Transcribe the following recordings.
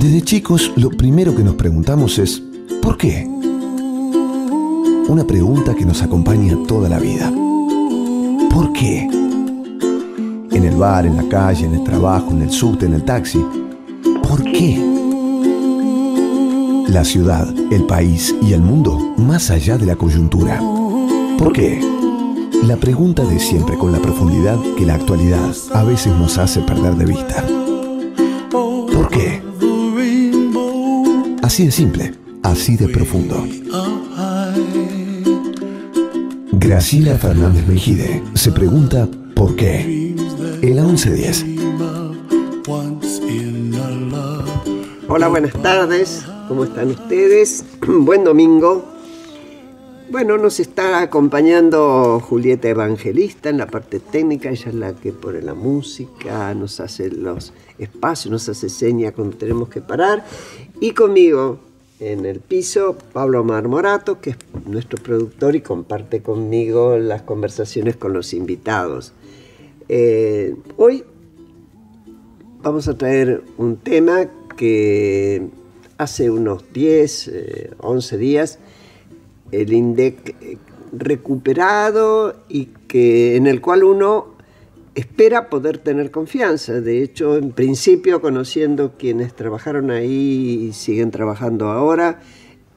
Desde chicos, lo primero que nos preguntamos es, ¿por qué? Una pregunta que nos acompaña toda la vida. ¿Por qué? En el bar, en la calle, en el trabajo, en el subte, en el taxi. ¿Por qué? La ciudad, el país y el mundo más allá de la coyuntura. ¿Por qué? La pregunta de siempre con la profundidad que la actualidad a veces nos hace perder de vista. Así de simple, así de profundo. Graciela Fernández Mejide se pregunta por qué. El 11 1110. Hola, buenas tardes. ¿Cómo están ustedes? Buen domingo. Bueno, nos está acompañando Julieta Evangelista en la parte técnica, ella es la que pone la música, nos hace los espacios, nos hace señas cuando tenemos que parar. Y conmigo en el piso, Pablo Marmorato, que es nuestro productor y comparte conmigo las conversaciones con los invitados. Eh, hoy vamos a traer un tema que hace unos 10, 11 eh, días, el INDEC eh, recuperado y que, en el cual uno espera poder tener confianza. De hecho, en principio, conociendo quienes trabajaron ahí y siguen trabajando ahora,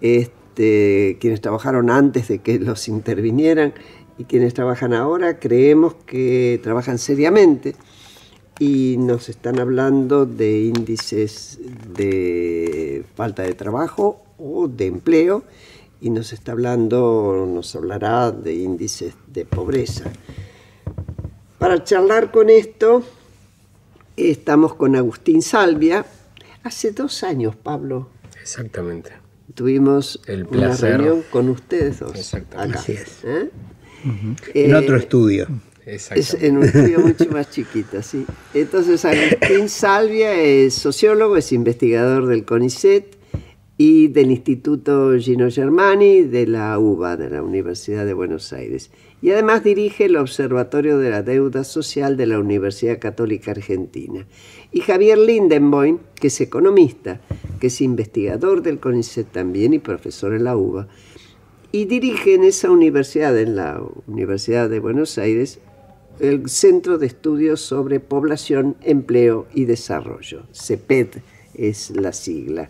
este, quienes trabajaron antes de que los intervinieran y quienes trabajan ahora, creemos que trabajan seriamente y nos están hablando de índices de falta de trabajo o de empleo y nos está hablando, nos hablará de índices de pobreza. Para charlar con esto, estamos con Agustín Salvia. Hace dos años, Pablo. Exactamente. Tuvimos El una reunión con ustedes dos. Exactamente. Así es. ¿eh? Eh, en otro estudio. Es en un estudio mucho más chiquito, sí. Entonces, Agustín Salvia es sociólogo, es investigador del CONICET, y del Instituto Gino Germani de la UBA, de la Universidad de Buenos Aires. Y además dirige el Observatorio de la Deuda Social de la Universidad Católica Argentina. Y Javier Lindenboim, que es economista, que es investigador del CONICET también y profesor en la UBA. Y dirige en esa universidad, en la Universidad de Buenos Aires, el Centro de Estudios sobre Población, Empleo y Desarrollo. CEPED es la sigla.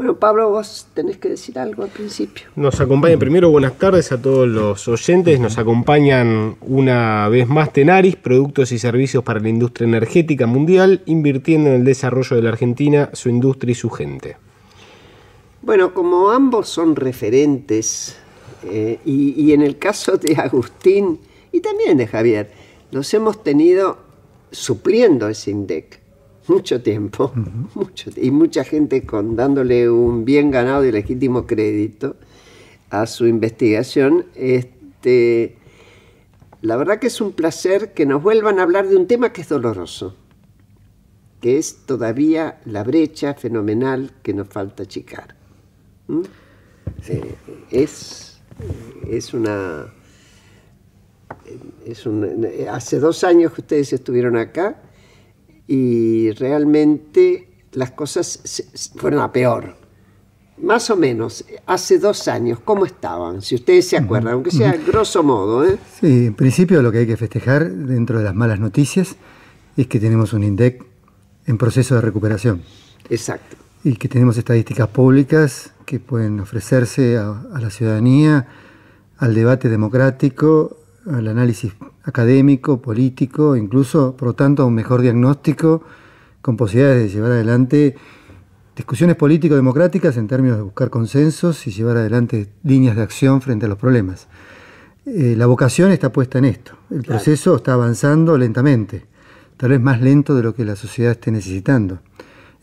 Bueno, Pablo, vos tenés que decir algo al principio. Nos acompañan primero, buenas tardes a todos los oyentes. Nos acompañan una vez más Tenaris, productos y servicios para la industria energética mundial, invirtiendo en el desarrollo de la Argentina, su industria y su gente. Bueno, como ambos son referentes, eh, y, en el caso de Agustín y también de Javier, los hemos tenido supliendo ese INDEC mucho tiempo, y mucha gente con, dándole un bien ganado y legítimo crédito a su investigación. Este, la verdad que es un placer que nos vuelvan a hablar de un tema que es doloroso, que es todavía la brecha fenomenal que nos falta achicar. Eh, es, es una... hace dos años que ustedes estuvieron acá y realmente las cosas fueron a peor. Más o menos, hace dos años, ¿cómo estaban? Si ustedes se acuerdan, aunque sea grosso modo. ¿eh? Sí, en principio lo que hay que festejar dentro de las malas noticias es que tenemos un INDEC en proceso de recuperación. Exacto. Y que tenemos estadísticas públicas que pueden ofrecerse a la ciudadanía, al debate democrático al análisis académico, político, incluso, por lo tanto, a un mejor diagnóstico, con posibilidades de llevar adelante discusiones político-democráticas en términos de buscar consensos y llevar adelante líneas de acción frente a los problemas. Eh, la vocación está puesta en esto. El proceso está avanzando lentamente, tal vez más lento de lo que la sociedad esté necesitando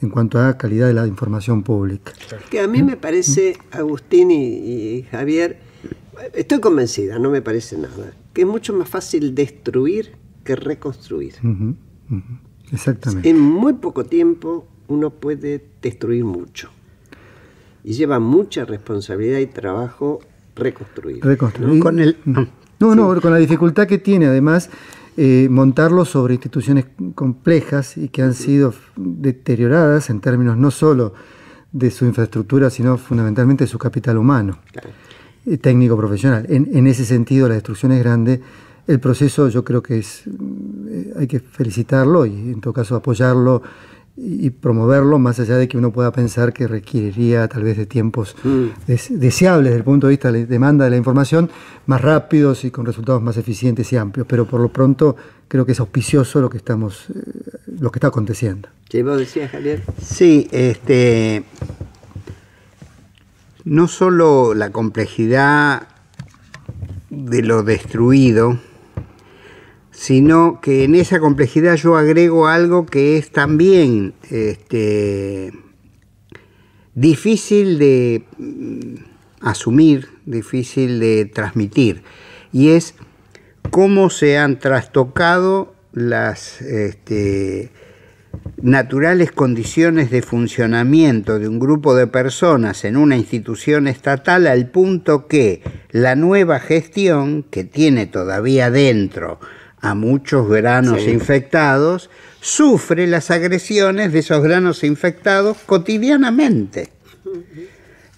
en cuanto a calidad de la información pública. Que a mí me parece, Agustín y Javier, Estoy convencida, no me parece nada, que es mucho más fácil destruir que reconstruir. Exactamente. En muy poco tiempo uno puede destruir mucho. Y lleva mucha responsabilidad y trabajo reconstruir. Con el... Ah, no, con la dificultad que tiene además eh, montarlo sobre instituciones complejas y que han sido deterioradas en términos no solo de su infraestructura, sino fundamentalmente de su capital humano. Eh, técnico profesional. En, ese sentido, la destrucción es grande. El proceso yo creo que es, eh, hay que felicitarlo y en todo caso apoyarlo y promoverlo, más allá de que uno pueda pensar que requeriría tal vez de tiempos mm. deseables desde el punto de vista de la demanda de la información, más rápidos y con resultados más eficientes y amplios. Pero por lo pronto creo que es auspicioso lo que estamos, eh, lo que está aconteciendo. ¿Qué vos decías, Javier. Sí, este, no solo la complejidad de lo destruido, sino que en esa complejidad yo agrego algo que es también este, difícil de mm, asumir, difícil de transmitir, y es cómo se han trastocado las este, naturales condiciones de funcionamiento de un grupo de personas en una institución estatal al punto que la nueva gestión, que tiene todavía dentro a muchos granos infectados, sufre las agresiones de esos granos infectados cotidianamente.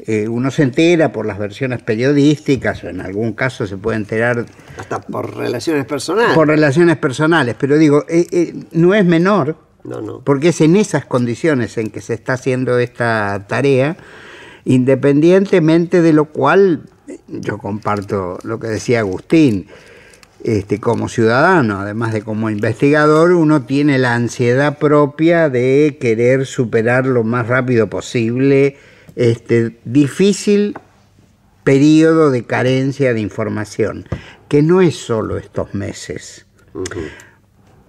Eh, uno se entera por las versiones periodísticas, en algún caso se puede enterar... Hasta por relaciones personales. Por relaciones personales, pero digo, eh, eh, no es menor no, Porque es en esas condiciones en que se está haciendo esta tarea, independientemente de lo cual yo comparto lo que decía Agustín. Este, como ciudadano, además de como investigador, uno tiene la ansiedad propia de querer superar lo más rápido posible este difícil periodo de carencia de información, que no es solo estos meses.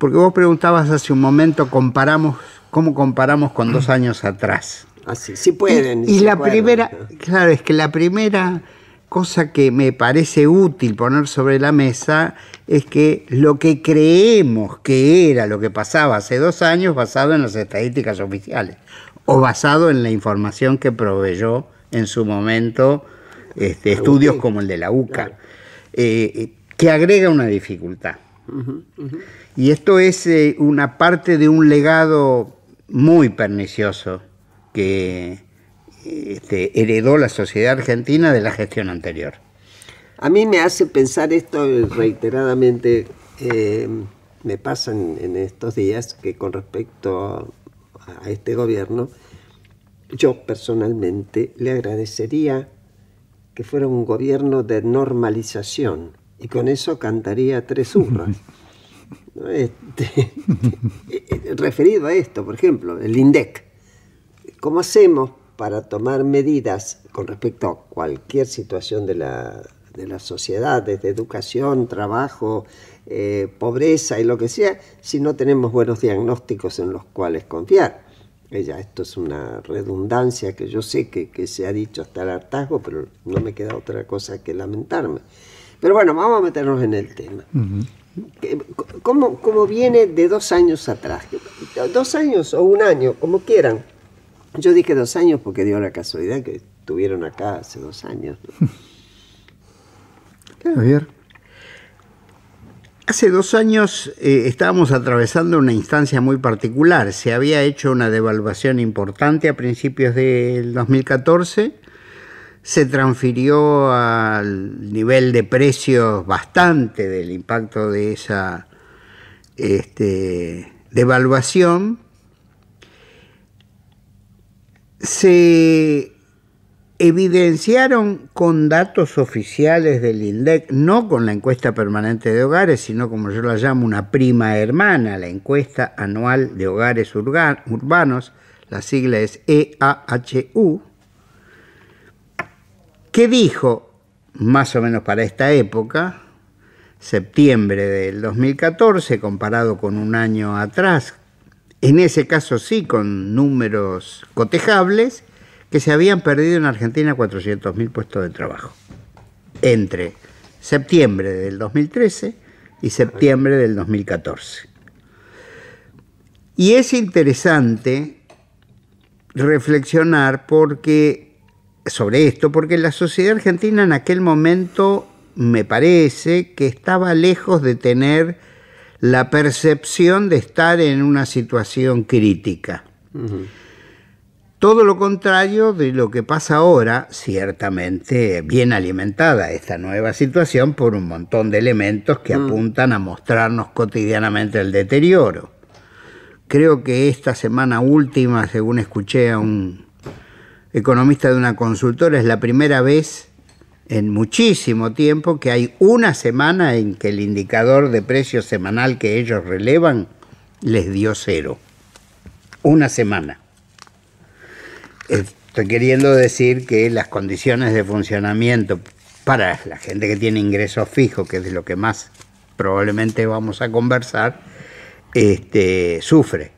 Porque vos preguntabas hace un momento, comparamos, ¿cómo comparamos con dos años atrás? Así, ah, sí pueden. Y, la primera, claro, es que la primera cosa que me parece útil poner sobre la mesa es que lo que creemos que era lo que pasaba hace dos años basado en las estadísticas oficiales o basado en la información que proveyó en su momento este, estudios como el de la UCA, eh, eh, que agrega una dificultad. Y esto es eh, una parte de un legado muy pernicioso que este, heredó la sociedad argentina de la gestión anterior. A mí me hace pensar esto reiteradamente, eh, me pasa en estos días que con respecto a este gobierno, yo personalmente le agradecería que fuera un gobierno de normalización y con eso cantaría tres urras. Este, referido a esto, por ejemplo, el INDEC. ¿Cómo hacemos para tomar medidas con respecto a cualquier situación de la, de sociedad, desde educación, trabajo, eh, pobreza y lo que sea, si no tenemos buenos diagnósticos en los cuales confiar? Ella, eh, esto es una redundancia que yo sé que, se ha dicho hasta el hartazgo, pero no me queda otra cosa que lamentarme. Pero bueno, vamos a meternos en el tema. ¿Cómo viene de dos años atrás, dos años o un año, como quieran. Yo dije dos años porque dio la casualidad que estuvieron acá hace dos años. ¿no? Javier. Hace dos años eh, estábamos atravesando una instancia muy particular. Se había hecho una devaluación importante a principios del 2014 se transfirió al nivel de precios bastante del impacto de esa este, devaluación, se evidenciaron con datos oficiales del INDEC, no con la encuesta permanente de hogares, sino como yo la llamo una prima hermana, la encuesta anual de hogares urbanos, la sigla es EAHU, ¿Qué dijo, más o menos para esta época, septiembre del 2014, comparado con un año atrás, en ese caso sí con números cotejables, que se habían perdido en Argentina 400.000 puestos de trabajo, entre septiembre del 2013 y septiembre del 2014. Y es interesante reflexionar porque sobre esto, porque la sociedad argentina en aquel momento me parece que estaba lejos de tener la percepción de estar en una situación crítica. Todo lo contrario de lo que pasa ahora, ciertamente bien alimentada esta nueva situación por un montón de elementos que mm. apuntan a mostrarnos cotidianamente el deterioro. Creo que esta semana última, según escuché a un economista de una consultora. Es la primera vez en muchísimo tiempo que hay una semana en que el indicador de precio semanal que ellos relevan les dio cero. Una semana. Estoy queriendo decir que las condiciones de funcionamiento para la gente que tiene ingresos fijos, que es de lo que más probablemente vamos a conversar, este, sufre.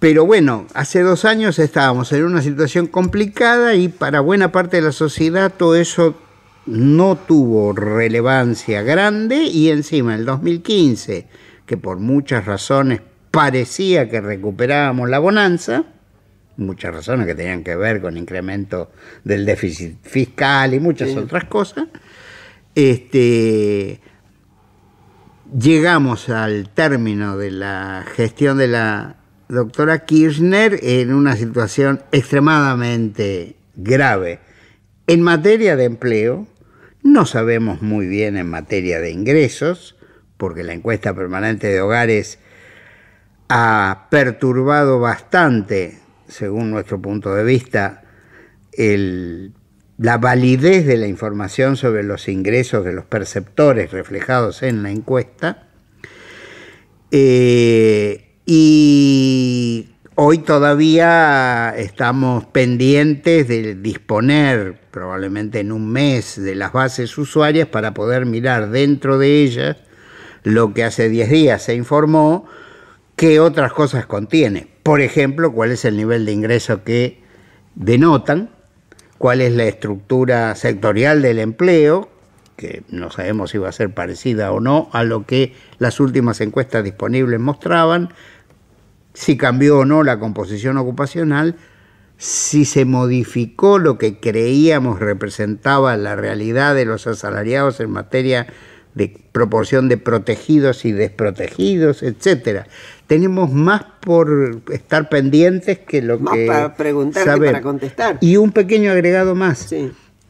Pero bueno, hace dos años estábamos en una situación complicada y para buena parte de la sociedad todo eso no tuvo relevancia grande y encima en el 2015, que por muchas razones parecía que recuperábamos la bonanza, muchas razones que tenían que ver con incremento del déficit fiscal y muchas otras cosas, este, llegamos al término de la gestión de la doctora Kirchner en una situación extremadamente grave. En materia de empleo, no sabemos muy bien en materia de ingresos, porque la encuesta permanente de hogares ha perturbado bastante, según nuestro punto de vista, la validez de la información sobre los ingresos de los perceptores reflejados en la encuesta. Eh, y hoy todavía estamos pendientes de disponer, probablemente en un mes, de las bases usuarias para poder mirar dentro de ellas lo que hace 10 días se informó, qué otras cosas contiene. Por ejemplo, cuál es el nivel de ingreso que denotan, cuál es la estructura sectorial del empleo, que no sabemos si va a ser parecida o no a lo que las últimas encuestas disponibles mostraban, si cambió o no la composición ocupacional, si se modificó lo que creíamos representaba la realidad de los asalariados en materia de proporción de protegidos y desprotegidos, etcétera. Tenemos más por estar pendientes que lo más para preguntar que para contestar. Y un pequeño agregado más.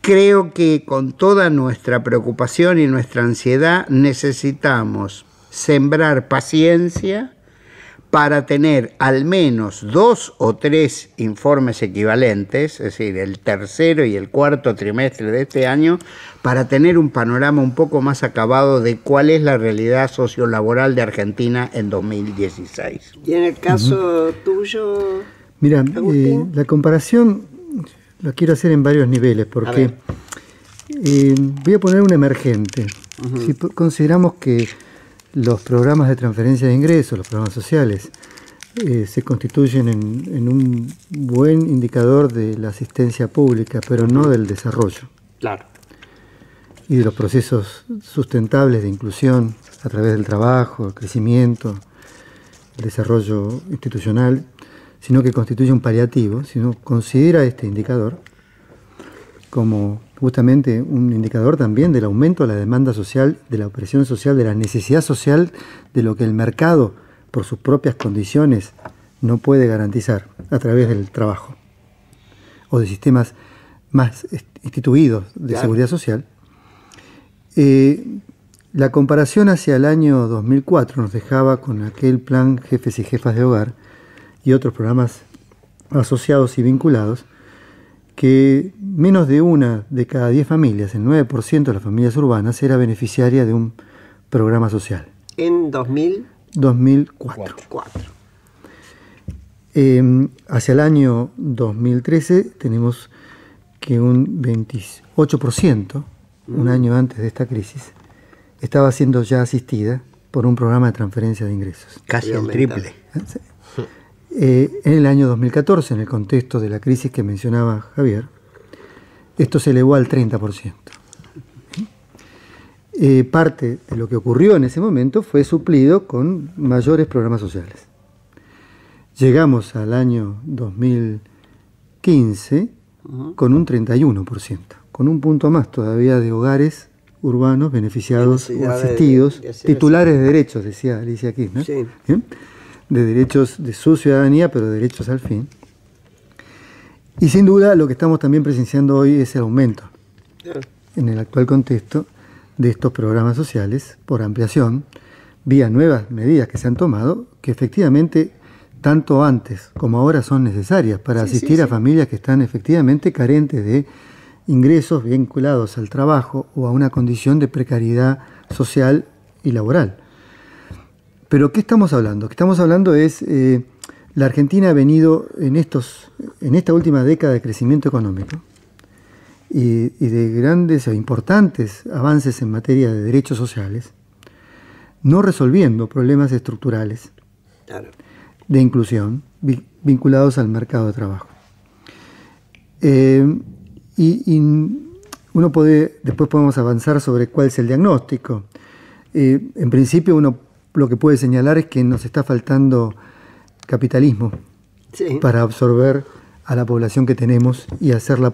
Creo que con toda nuestra preocupación y nuestra ansiedad necesitamos sembrar paciencia para tener al menos dos o tres informes equivalentes, es decir, el tercero y el cuarto trimestre de este año, para tener un panorama un poco más acabado de cuál es la realidad sociolaboral de Argentina en 2016. ¿Y en el caso tuyo? Mira, eh, la comparación la quiero hacer en varios niveles, porque eh, voy a poner un emergente. Si consideramos que los programas de transferencia de ingresos, los programas sociales, eh, se constituyen en, un buen indicador de la asistencia pública, pero no del desarrollo. Claro. Y de los procesos sustentables de inclusión a través del trabajo, el crecimiento, el desarrollo institucional, sino que constituye un paliativo, sino considera este indicador como justamente un indicador también del aumento de la demanda social, de la opresión social, de la necesidad social de lo que el mercado, por sus propias condiciones, no puede garantizar a través del trabajo o de sistemas más instituidos de seguridad social. Eh, la comparación hacia el año 2004 nos dejaba con aquel plan Jefes y Jefas de Hogar y otros programas asociados y vinculados, que menos de una de cada diez familias, el 9% de las familias urbanas, era beneficiaria de un programa social. ¿En 2000? 2004. Em, hacia el año 2013 tenemos que un 28%, un mm. año antes de esta crisis, estaba siendo ya asistida por un programa de transferencia de ingresos. Casi el triple. ¿Ah? Eh, en el año 2014, en el contexto de la crisis que mencionaba Javier, esto se elevó al 30%. Eh, parte de lo que ocurrió en ese momento fue suplido con mayores programas sociales. Llegamos al año 2015 con un 31%, con un punto más todavía de hogares urbanos beneficiados o asistidos, titulares de derechos, decía Alicia Kirchner. Sí de derechos de su ciudadanía, pero derechos al fin. Y sin duda lo que estamos también presenciando hoy es el aumento en el actual contexto de estos programas sociales por ampliación, vía nuevas medidas que se han tomado, que efectivamente tanto antes como ahora son necesarias para asistir a familias que están efectivamente carentes de ingresos vinculados al trabajo o a una condición de precariedad social y laboral. Pero ¿qué estamos hablando? Que estamos hablando es... que eh, la Argentina ha venido en, estos, en esta última década de crecimiento económico y, de grandes e importantes avances en materia de derechos sociales, no resolviendo problemas estructurales de inclusión vinculados al mercado de trabajo. Eh, y, uno puede, después podemos avanzar sobre cuál es el diagnóstico. Eh, en principio uno lo que puede señalar es que nos está faltando capitalismo para absorber a la población que tenemos y hacerla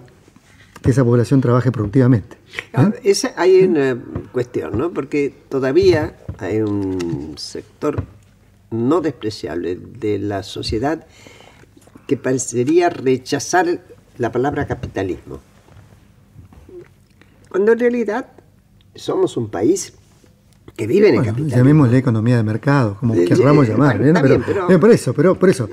que esa población trabaje productivamente. Ah, ¿Eh? hay una cuestión, ¿no? Porque todavía hay un sector no despreciable de la sociedad que parecería rechazar la palabra capitalismo. Cuando en realidad somos un país que viven en capitalismo. Llamémosle economía de mercado, como querramos llamar, ¿eh? pero, eh, por eso, pero por eso.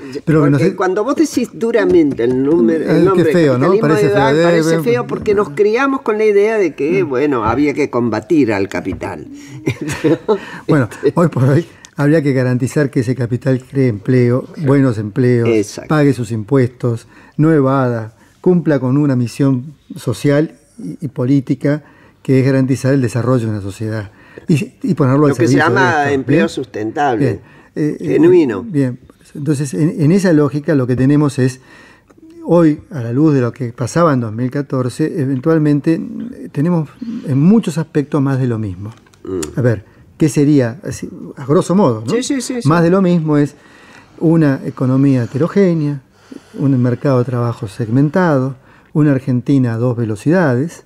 cuando vos decís duramente el número, el eh, nombre feo, ¿no? Parece, feo, porque nos criamos con la idea de que mm. bueno había que combatir al capital. bueno, hoy por hoy habría que garantizar que ese capital cree empleo, buenos empleos, pague sus impuestos, no evada, cumpla con una misión social y política que es garantizar el desarrollo de una sociedad y, ponerlo Lo que se llama empleo sustentable, eh, eh, genuino. Bien, entonces en, esa lógica lo que tenemos es, hoy a la luz de lo que pasaba en 2014, eventualmente tenemos en muchos aspectos más de lo mismo. Mm. A ver, ¿qué sería? a grosso modo, ¿no? Más de lo mismo es una economía heterogénea, un mercado de trabajo segmentado, una Argentina a dos velocidades,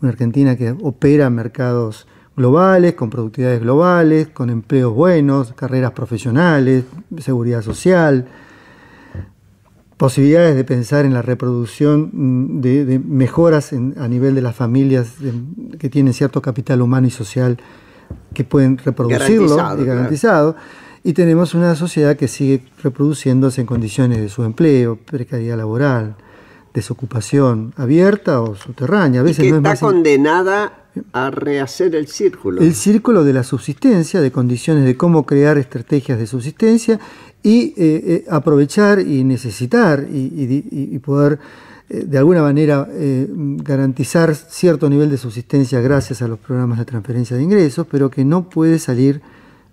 una Argentina que opera mercados globales, con productividades globales, con empleos buenos, carreras profesionales, seguridad social, posibilidades de pensar en la reproducción mm, de, mejoras a nivel de las familias que tienen cierto capital humano y social que pueden reproducirlo y garantizado. Y tenemos una sociedad que sigue reproduciéndose en condiciones de subempleo, precariedad laboral, desocupación abierta o subterránea. A veces que está condenada a rehacer el círculo. El círculo de la subsistencia, de condiciones de cómo crear estrategias de subsistencia y eh, eh, aprovechar y necesitar y, poder eh, de alguna manera garantizar cierto nivel de subsistencia gracias a los programas de transferencia de ingresos, pero que no puede salir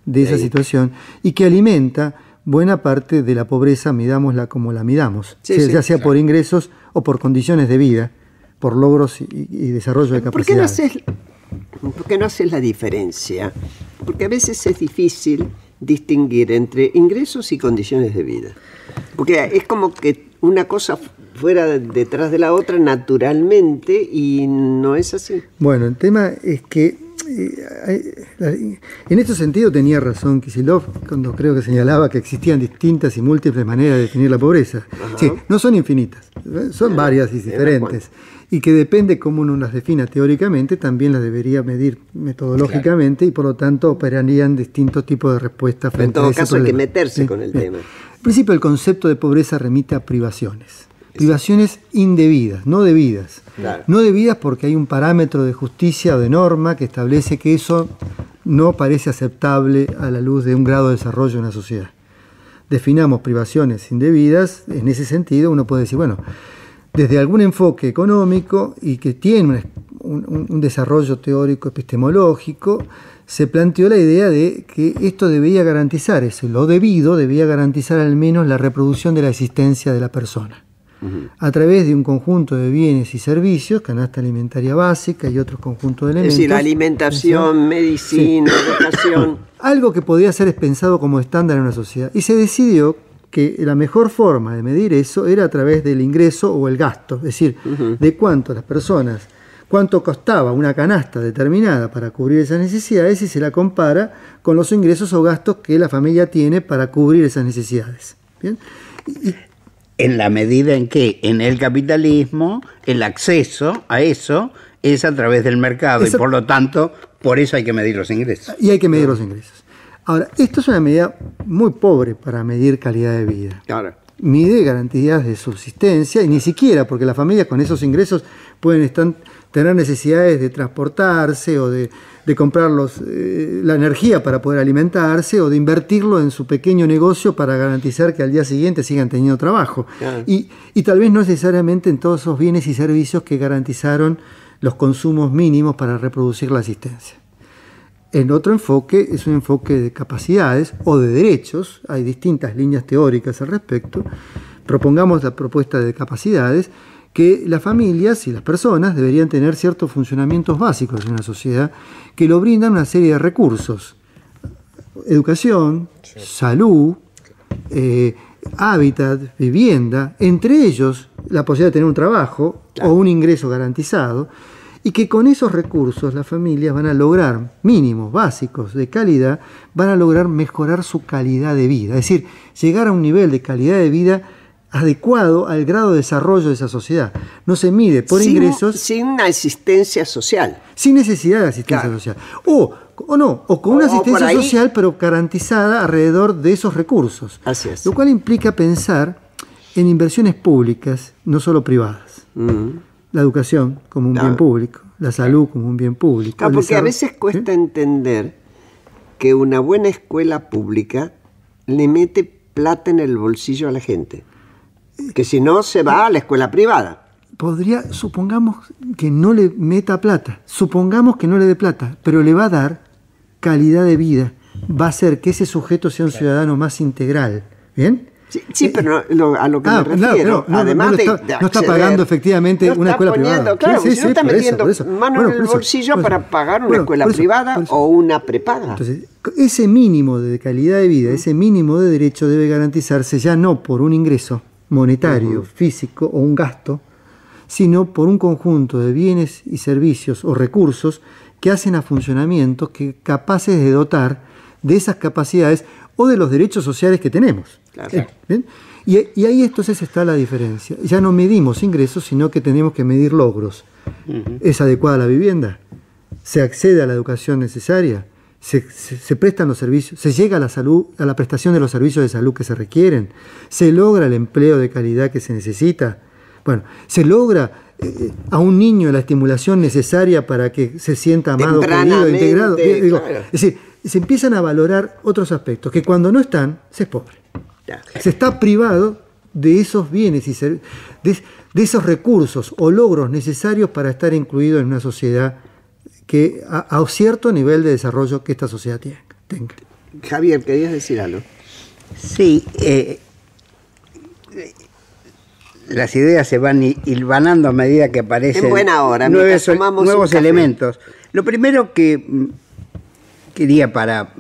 de esa situación y que alimenta buena parte de la pobreza, midámosla como la midamos, ya sea por ingresos o por condiciones de vida, por logros y, desarrollo de capacidades. no haces, ¿Por qué no haces la diferencia? Porque a veces es difícil distinguir entre ingresos y condiciones de vida. Porque es como que una cosa fuera detrás de la otra naturalmente y no es así. Bueno, el tema es que eh, en este sentido tenía razón Kisilov cuando creo que señalaba que existían distintas y múltiples maneras de definir la pobreza. Sí, no son infinitas, ¿eh? son varias y diferentes. Y que depende cómo uno las defina teóricamente, también las debería medir metodológicamente y por lo tanto operarían distintos tipos de respuestas frente a En todo caso hay que meterse con el tema. En principio el concepto de pobreza remite a privaciones privaciones indebidas, no debidas. No debidas porque hay un parámetro de justicia o de norma que establece que eso no parece aceptable a la luz de un grado de desarrollo en la sociedad. Definamos privaciones indebidas, en ese sentido uno puede decir, bueno, desde algún enfoque económico y que tiene un, desarrollo teórico epistemológico, se planteó la idea de que esto debía garantizar, lo debido debía garantizar al menos la reproducción de la existencia de la persona a través de un conjunto de bienes y servicios, canasta alimentaria básica y otros conjuntos de elementos. Es decir, alimentación, medicina, educación. Algo que podía ser pensado como estándar en una sociedad. Y se decidió que la mejor forma de medir eso era a través del ingreso o el gasto, es decir, de cuánto las personas cuánto costaba una canasta determinada para cubrir esas necesidades y se la compara con los ingresos o gastos que la familia tiene para cubrir esas necesidades. ¿Bien? en la medida en que en el capitalismo el acceso a eso es a través del mercado y por lo tanto por eso hay que medir los ingresos. Y hay que medir los ingresos. Ahora, esto es una medida muy pobre para medir calidad de vida. Claro. Mide garantías de subsistencia y ni siquiera porque las familias con esos ingresos pueden estar, tener necesidades de transportarse o de de comprar eh, la energía para poder alimentarse o de invertirlo en su pequeño negocio para garantizar que al día siguiente sigan teniendo trabajo. Y, y tal vez no necesariamente en todos esos bienes y servicios que garantizaron los consumos mínimos para reproducir la asistencia. El otro enfoque es un enfoque de capacidades o de derechos, hay distintas líneas teóricas al respecto. Propongamos la propuesta de capacidades que las familias y las personas deberían tener ciertos funcionamientos básicos en una sociedad que lo brindan una serie de recursos. Educación, salud, eh, hábitat, vivienda, entre ellos la posibilidad de tener un trabajo o un ingreso garantizado, y que con esos recursos las familias van a lograr mínimos básicos de calidad, van a lograr mejorar su calidad de vida, es decir, llegar a un nivel de calidad de vida adecuado al grado de desarrollo de esa sociedad. No se mide por ingresos. Sin asistencia social. Sin necesidad de asistencia social. O, no, o con una asistencia social, pero garantizada alrededor de esos recursos. Así es. Lo cual implica pensar en inversiones públicas, no solo privadas. Mm. La educación como un bien público, la salud como un bien público. porque a veces cuesta entender que una buena escuela pública le mete plata en el bolsillo a la gente. Que si no, se va a la escuela privada. Podría, supongamos que no le meta plata, supongamos que no le dé plata, pero le va a dar calidad de vida, va a hacer que ese sujeto sea un ciudadano más integral. ¿Bien? Sí, eh, pero a lo que ah, me refiero, no, además está, pagando efectivamente una escuela privada. no está metiendo mano en el bolsillo para pagar una escuela privada o una prepaga. Entonces, ese mínimo de calidad de vida, ese mínimo de derecho debe garantizarse ya no por un ingreso, monetario, físico o un gasto, sino por un conjunto de bienes y servicios o recursos que hacen a funcionamientos que capaces de dotar de esas capacidades o de los derechos sociales que tenemos. Y, ahí entonces está la diferencia. Ya no medimos ingresos, sino que tenemos que medir logros. ¿Es adecuada la vivienda? ¿Se accede a la educación necesaria? se, prestan los servicios, se llega a la salud, a la prestación de los servicios de salud que se requieren, se logra el empleo de calidad que se necesita, bueno, se logra eh, eh, a un niño la estimulación necesaria para que se sienta amado, querido, integrado. Es decir, se empiezan a valorar otros aspectos que cuando no están, se es pobre. Se está privado de esos bienes y de esos recursos o logros necesarios para estar incluido en una sociedad que a, cierto nivel de desarrollo que esta sociedad tenga. Javier, querías decir algo. Sí, eh, las ideas se van hilvanando a medida que aparecen buena hora, nuevos, elementos. Lo primero que mm, quería para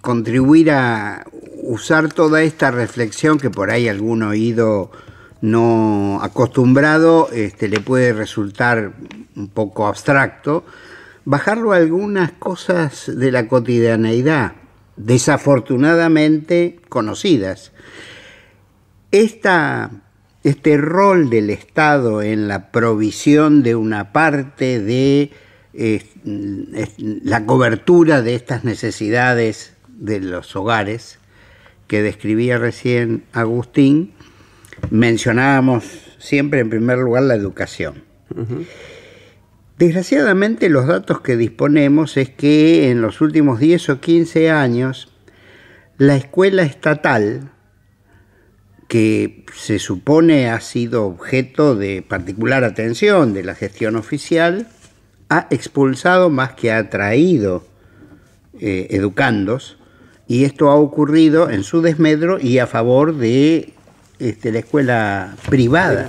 contribuir a usar toda esta reflexión que por ahí algún oído no acostumbrado este, le puede resultar un poco abstracto, bajarlo a algunas cosas de la cotidianeidad, desafortunadamente conocidas. Esta, este rol del Estado en la provisión de una parte de eh, la cobertura de estas necesidades de los hogares que describía recién Agustín, mencionábamos siempre en primer lugar la educación. Desgraciadamente los datos que disponemos es que en los últimos 10 o 15 años la escuela estatal, que se supone ha sido objeto de particular atención de la gestión oficial, ha expulsado más que ha atraído eh, educandos, y esto ha ocurrido en su desmedro y a favor de este, la escuela privada.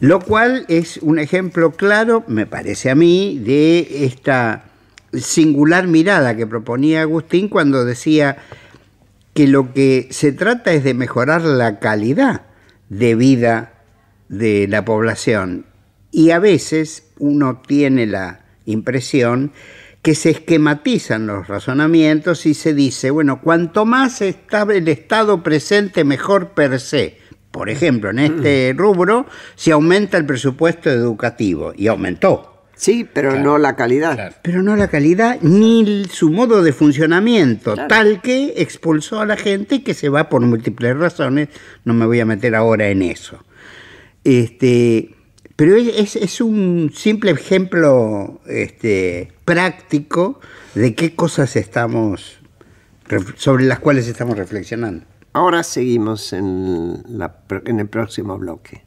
Lo cual es un ejemplo claro, me parece a mí, de esta singular mirada que proponía Agustín cuando decía que lo que se trata es de mejorar la calidad de vida de la población. Y a veces uno tiene la impresión que se esquematizan los razonamientos y se dice, bueno, cuanto más está el Estado presente, mejor per se. Por ejemplo, en este mm. rubro se aumenta el presupuesto educativo y aumentó. Sí, pero no la calidad. Pero no la calidad ni su modo de funcionamiento, tal que expulsó a la gente que se va por múltiples razones, no me voy a meter ahora en eso. Este, pero es, es un simple ejemplo este, práctico de qué cosas estamos, sobre las cuales estamos reflexionando. Ahora seguimos en, el próximo bloque.